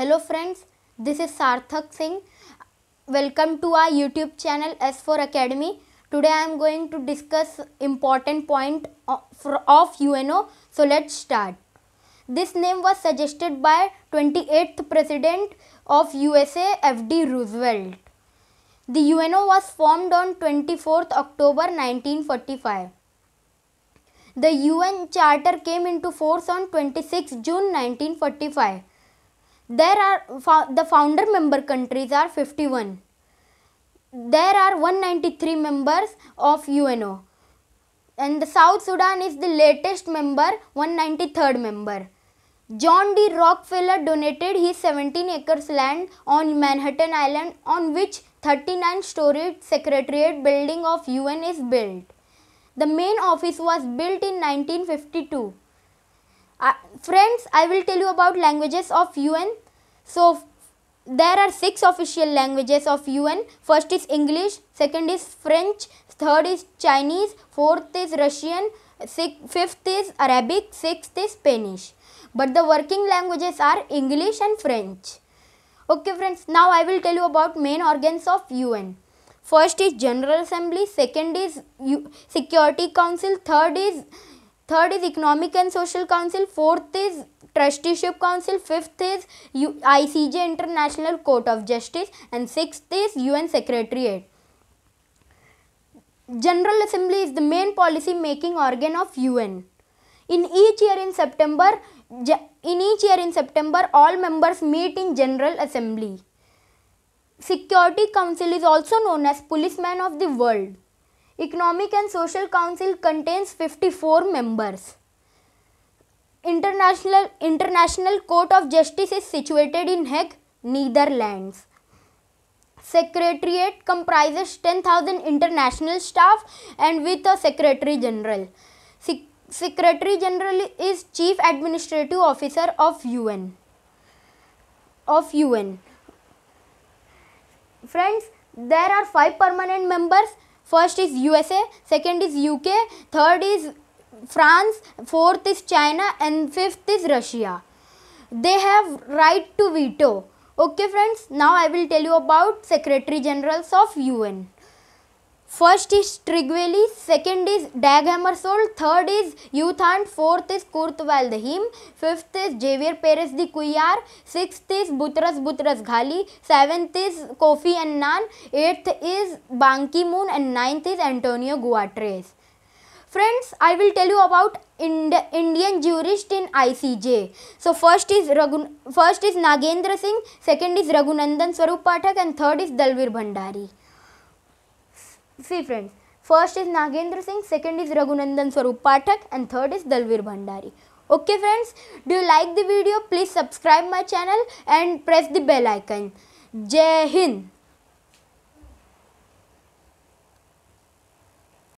Hello friends, this is Sarthak Singh. Welcome to our YouTube channel S4 Academy. Today I am going to discuss important point of UNO. So let's start. This name was suggested by 28th President of USA FD Roosevelt. The UNO was formed on 24th October 1945. The UN Charter came into force on 26 June 1945. There are the founder member countries are 51. There are 193 members of UNO. And the South Sudan is the latest member, 193rd member. John D. Rockefeller donated his 17 acres land on Manhattan Island on which 39 storied Secretariat building of UN is built. The main office was built in 1952 friends i will tell you about languages of un so there are six official languages of un first is english second is french third is chinese fourth is russian six, fifth is arabic sixth is spanish but the working languages are english and french okay friends now i will tell you about main organs of un first is general assembly second is U security council third is third is economic and social council fourth is trusteeship council fifth is U icj international court of justice and sixth is un secretariat general assembly is the main policy making organ of un in each year in september in each year in september all members meet in general assembly security council is also known as policeman of the world Economic and Social Council contains 54 members. International, International Court of Justice is situated in Hague, Netherlands. Secretariat comprises 10,000 international staff and with a Secretary General. Se Secretary General is Chief Administrative Officer of UN. Of UN. Friends, there are 5 permanent members First is USA, second is UK, third is France, fourth is China and fifth is Russia. They have right to veto. Okay friends, now I will tell you about Secretary Generals of UN. First is Trygve Lie second is Dag Hammarskjold third is U Thant fourth is Kurt Waldheim fifth is Javier Perez de Cuellar sixth is Boutros Boutros Ghali seventh is Kofi एंड नान eighth is Ban Ki-moon and ninth is Antonio Guterres friends I will tell you about Indian jurist in I C J so first is Raghu first is Nagendra Singh second is Raghunandan Swarup Pathak and third is Dalveer Bhandari see friends first is Nagendra Singh second is Raghunandan Swarup Pathak and third is Dalveer Bhandari okay friends do you like the video please subscribe my channel and press the bell icon जय हिंद